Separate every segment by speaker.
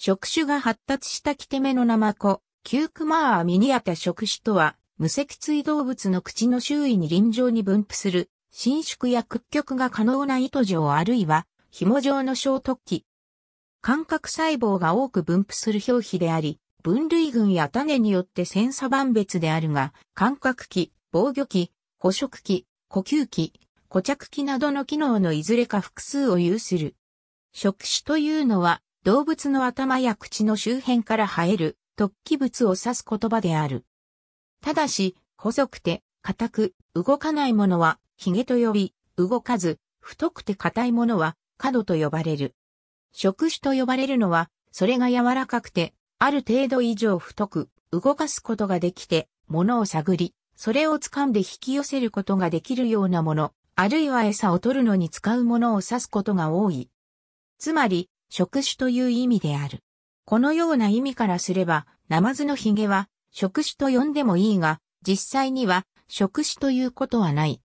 Speaker 1: 触手が発達した着手目のナマコ、キュークマーアミニアタ触手とは、無脊椎動物の口の周囲に臨場に分布する、伸縮や屈曲が可能な糸状あるいは、紐状の小突起。感覚細胞が多く分布する表皮であり、分類群や種によって千差万別であるが、感覚器、防御器、捕食器、呼吸器、固着器などの機能のいずれか複数を有する。触手というのは動物の頭や口の周辺から生える突起物を指す言葉である。ただし、細くて、硬く、動かないものは、ヒゲと呼び、動かず、太くて硬いものは、角と呼ばれる。触手と呼ばれるのは、それが柔らかくて、ある程度以上太く、動かすことができて、物を探り、それを掴んで引き寄せることができるようなもの、あるいは餌を取るのに使うものを指すことが多い。つまり、触手という意味である。このような意味からすれば、ナマズのヒゲは、触手と呼んでもいいが、実際には、触手ということはない。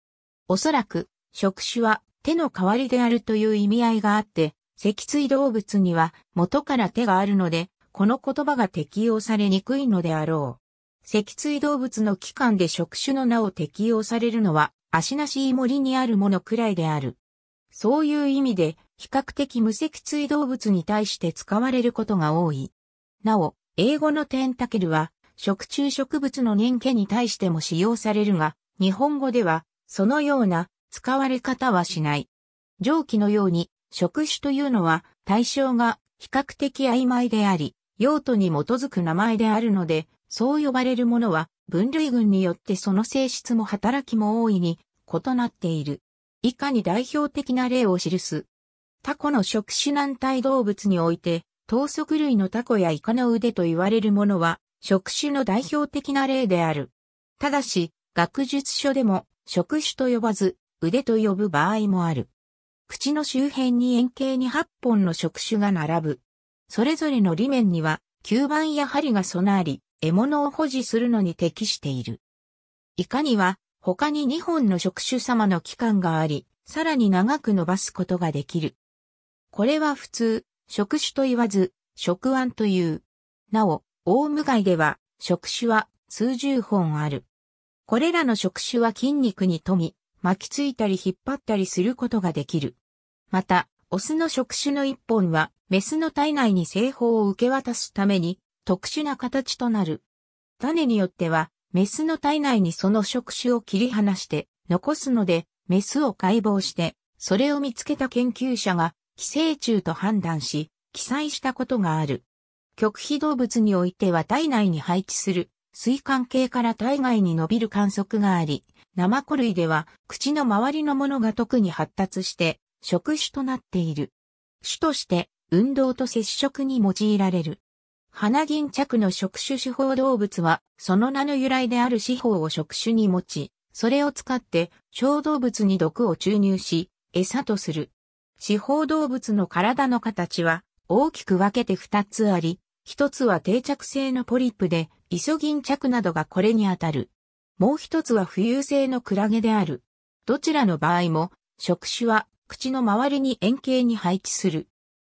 Speaker 1: おそらく、触手は手の代わりであるという意味合いがあって、脊椎動物には元から手があるので、この言葉が適用されにくいのであろう。脊椎動物の器官で触手の名を適用されるのは、足なしい森にあるものくらいである。そういう意味で、比較的無脊椎動物に対して使われることが多い。なお、英語のテンタケルは、食虫植物の年家に対しても使用されるが、日本語では、そのような使われ方はしない。上記のように、食種というのは対象が比較的曖昧であり、用途に基づく名前であるので、そう呼ばれるものは分類群によってその性質も働きも大いに異なっている。以下に代表的な例を記す。タコの触手軟体動物において、等足類のタコやイカの腕と言われるものは、触手の代表的な例である。ただし、学術書でも、触手と呼ばず、腕と呼ぶ場合もある。口の周辺に円形に8本の触手が並ぶ。それぞれの裏面には、吸盤や針が備あり、獲物を保持するのに適している。イカには、他に2本の触手様の器官があり、さらに長く伸ばすことができる。これは普通、職種と言わず、職案という。なお、オウム街では、職種は数十本ある。これらの職種は筋肉に富み、巻きついたり引っ張ったりすることができる。また、オスの触手の一本は、メスの体内に製法を受け渡すために、特殊な形となる。種によっては、メスの体内にその触手を切り離して、残すので、メスを解剖して、それを見つけた研究者が、寄生虫と判断し、記載したことがある。極秘動物においては体内に配置する、水管系から体外に伸びる観測があり、ナマコ類では口の周りのものが特に発達して触手となっている。種として運動と接触に用いられる。花銀着の触手手法動物は、その名の由来である手法を触手に持ち、それを使って小動物に毒を注入し、餌とする。四方動物の体の形は大きく分けて二つあり、一つは定着性のポリップで、イソギンチャクなどがこれにあたる。もう一つは浮遊性のクラゲである。どちらの場合も、触手は口の周りに円形に配置する。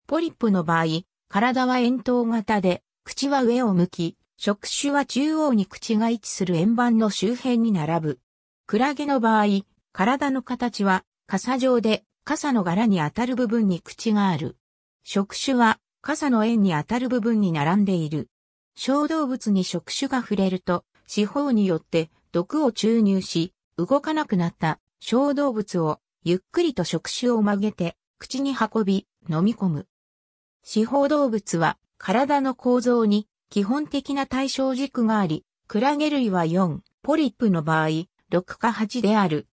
Speaker 1: ポリップの場合、体は円筒型で、口は上を向き、触手は中央に口が位置する円盤の周辺に並ぶ。クラゲの場合、体の形は傘状で、傘の柄に当たる部分に口がある。触手は傘の円に当たる部分に並んでいる。小動物に触手が触れると、四方によって毒を注入し、動かなくなった小動物をゆっくりと触手を曲げて口に運び飲み込む。四方動物は体の構造に基本的な対象軸があり、クラゲ類は4、ポリップの場合、6か8である。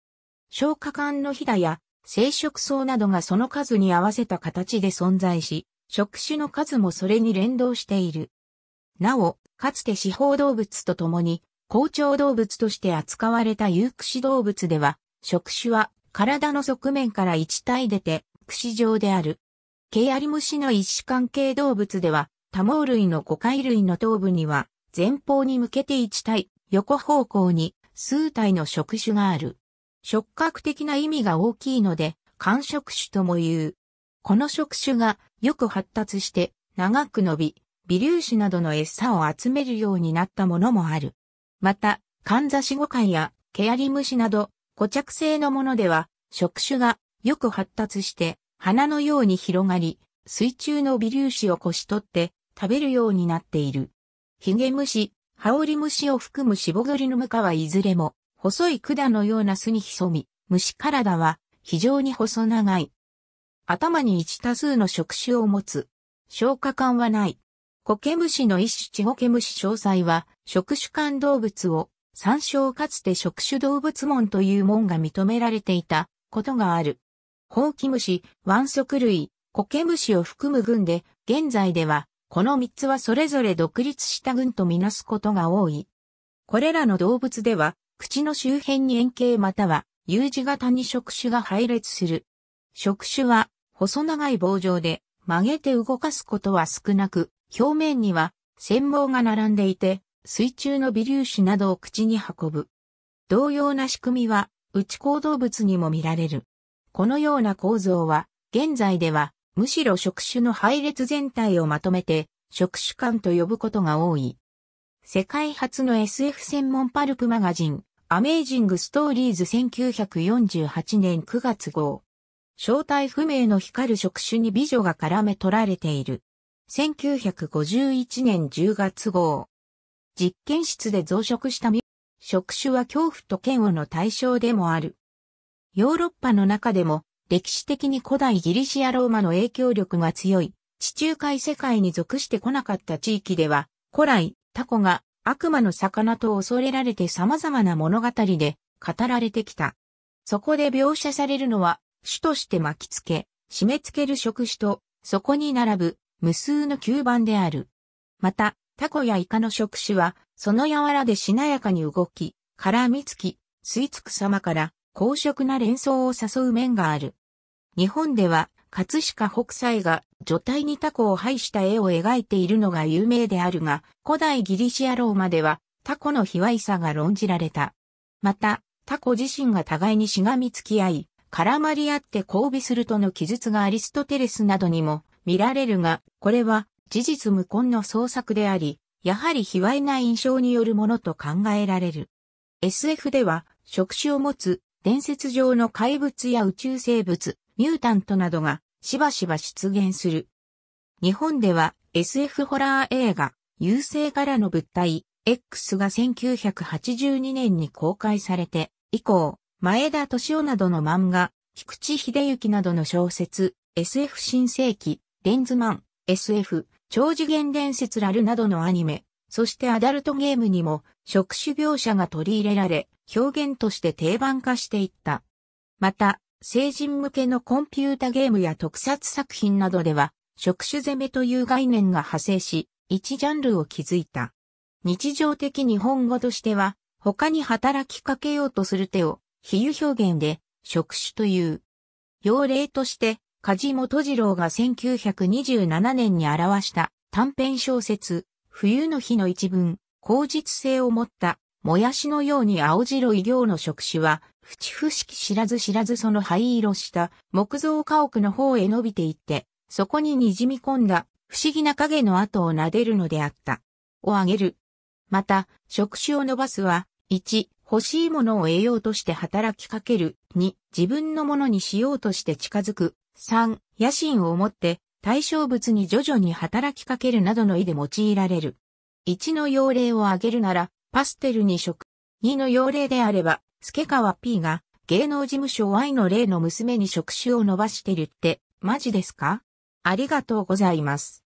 Speaker 1: 消化管のひだや生殖層などがその数に合わせた形で存在し、触手の数もそれに連動している。なお、かつて四方動物と共に、校調動物として扱われた有駆動物では、触手は体の側面から一体出て、駆状である。ケアリムシの一種関係動物では、多毛類の五回類の頭部には、前方に向けて一体、横方向に数体の触手がある。触覚的な意味が大きいので、感触種とも言う。この触種がよく発達して長く伸び、微粒子などの餌を集めるようになったものもある。また、カンザシゴカイやケアリムシなど固着性のものでは、触種がよく発達して花のように広がり、水中の微粒子をこし取って食べるようになっている。ヒゲムシ、ハオリムシを含むシボグリヌムカはいずれも細い管のような巣に潜み、虫体は非常に細長い。頭に一多数の触手を持つ。消化管はない。苔虫の一種地苔虫詳細は、触手管動物を、参照かつて触手動物門という門が認められていたことがある。ホウキ虫、ソ足類、苔虫を含む群で、現在では、この三つはそれぞれ独立した群とみなすことが多い。これらの動物では、口の周辺に円形または U 字型に触手が配列する。触手は細長い棒状で曲げて動かすことは少なく、表面には繊毛が並んでいて、水中の微粒子などを口に運ぶ。同様な仕組みは、内行動物にも見られる。このような構造は、現在では、むしろ触手の配列全体をまとめて、触手感と呼ぶことが多い。世界初の SF 専門パルプマガジン、アメイジングストーリーズ1948年9月号。正体不明の光る触手に美女が絡め取られている。1951年10月号。実験室で増殖したミ触手は恐怖と嫌悪の対象でもある。ヨーロッパの中でも歴史的に古代ギリシアローマの影響力が強い地中海世界に属してこなかった地域では古来タコが悪魔の魚と恐れられて様々な物語で語られてきた。そこで描写されるのは、主として巻きつけ、締め付ける触手と、そこに並ぶ無数の吸盤である。また、タコやイカの触手は、その柔らでしなやかに動き、絡みつき、吸い付く様から、高色な連想を誘う面がある。日本では、葛飾北斎が女体にタコを配した絵を描いているのが有名であるが、古代ギリシアローマではタコの卑猥さが論じられた。また、タコ自身が互いにしがみつき合い、絡まり合って交尾するとの記述がアリストテレスなどにも見られるが、これは事実無根の創作であり、やはり卑猥な印象によるものと考えられる。SF では、触手を持つ伝説上の怪物や宇宙生物、ミュータントなどがしばしば出現する。日本では SF ホラー映画、優勢柄の物体、X が1982年に公開されて、以降、前田敏夫などの漫画、菊池秀幸などの小説、SF 新世紀、レンズマン、SF、超次元伝説ラルなどのアニメ、そしてアダルトゲームにも、職種描写が取り入れられ、表現として定番化していった。また、成人向けのコンピュータゲームや特撮作品などでは、職種攻めという概念が派生し、一ジャンルを築いた。日常的日本語としては、他に働きかけようとする手を、比喩表現で、職種という。要例として、梶本次郎が1927年に表した短編小説、冬の日の一文、口実性を持った、もやしのように青白い行の職種は、淵不識知らず知らずその灰色した木造家屋の方へ伸びていって、そこに滲み込んだ不思議な影の跡を撫でるのであった。をあげる。また、触手を伸ばすは、1、欲しいものを得ようとして働きかける。2、自分のものにしようとして近づく。3、野心を持って対象物に徐々に働きかけるなどの意で用いられる。1の要例を挙げるなら、パステルに色。2の要例であれば、助川 P が芸能事務所 Y の例の娘に職種を伸ばしてるって、マジですかありがとうございます。